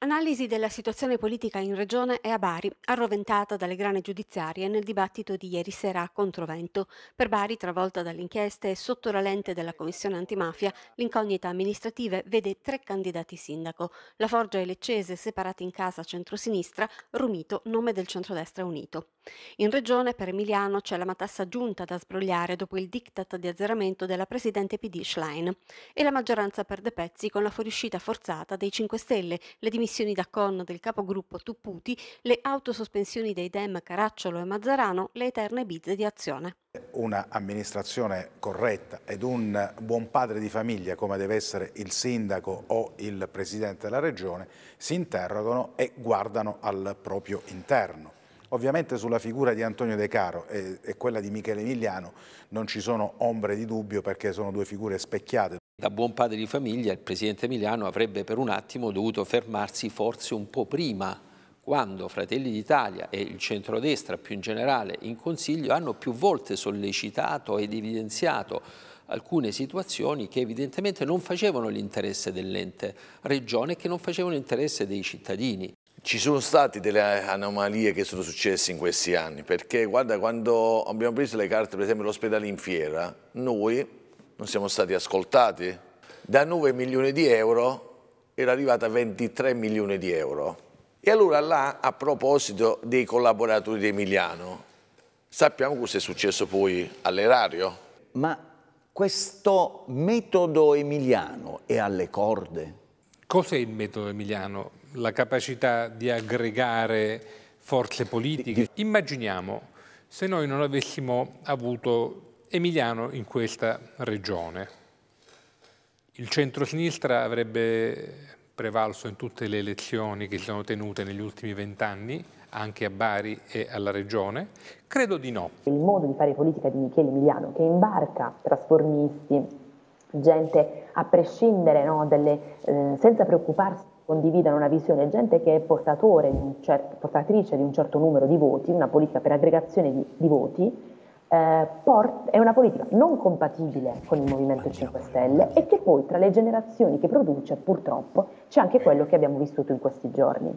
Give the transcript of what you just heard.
Analisi della situazione politica in regione e a Bari, arroventata dalle grane giudiziarie nel dibattito di ieri sera a controvento. Per Bari, travolta dalle inchieste e sotto la lente della Commissione antimafia, l'incognita amministrativa vede tre candidati sindaco. La Forgia e Leccese, separati in casa centrosinistra, Rumito, nome del centrodestra unito. In regione per Emiliano c'è la matassa giunta da sbrogliare dopo il diktat di azzeramento della presidente PD Schlein e la maggioranza perde pezzi con la fuoriuscita forzata dei 5 Stelle, le dimissioni da Con del capogruppo Tupputi, le autosospensioni dei Dem Caracciolo e Mazzarano, le eterne bizze di azione. Una amministrazione corretta ed un buon padre di famiglia come deve essere il sindaco o il presidente della regione si interrogano e guardano al proprio interno. Ovviamente sulla figura di Antonio De Caro e, e quella di Michele Emiliano non ci sono ombre di dubbio perché sono due figure specchiate. Da buon padre di famiglia il presidente Emiliano avrebbe per un attimo dovuto fermarsi forse un po' prima quando Fratelli d'Italia e il centrodestra più in generale in Consiglio hanno più volte sollecitato ed evidenziato alcune situazioni che evidentemente non facevano l'interesse dell'ente regione e che non facevano l'interesse dei cittadini. Ci sono state delle eh, anomalie che sono successe in questi anni, perché guarda, quando abbiamo preso le carte, per esempio, dell'ospedale in fiera, noi non siamo stati ascoltati. Da 9 milioni di euro era arrivata a 23 milioni di euro. E allora là, a proposito dei collaboratori di Emiliano, sappiamo cosa è successo poi all'erario. Ma questo metodo emiliano è alle corde? Cos'è il metodo emiliano? La capacità di aggregare forze politiche? Immaginiamo se noi non avessimo avuto Emiliano in questa regione. Il centro-sinistra avrebbe prevalso in tutte le elezioni che si sono tenute negli ultimi vent'anni, anche a Bari e alla Regione? Credo di no. Il modo di fare politica di Michele Emiliano, che imbarca trasformisti, gente a prescindere, no, delle, eh, senza preoccuparsi condividano una visione, gente che è portatore di certo, portatrice di un certo numero di voti, una politica per aggregazione di, di voti, eh, port- è una politica non compatibile con il Movimento 5 Stelle e che poi tra le generazioni che produce purtroppo c'è anche quello che abbiamo vissuto in questi giorni.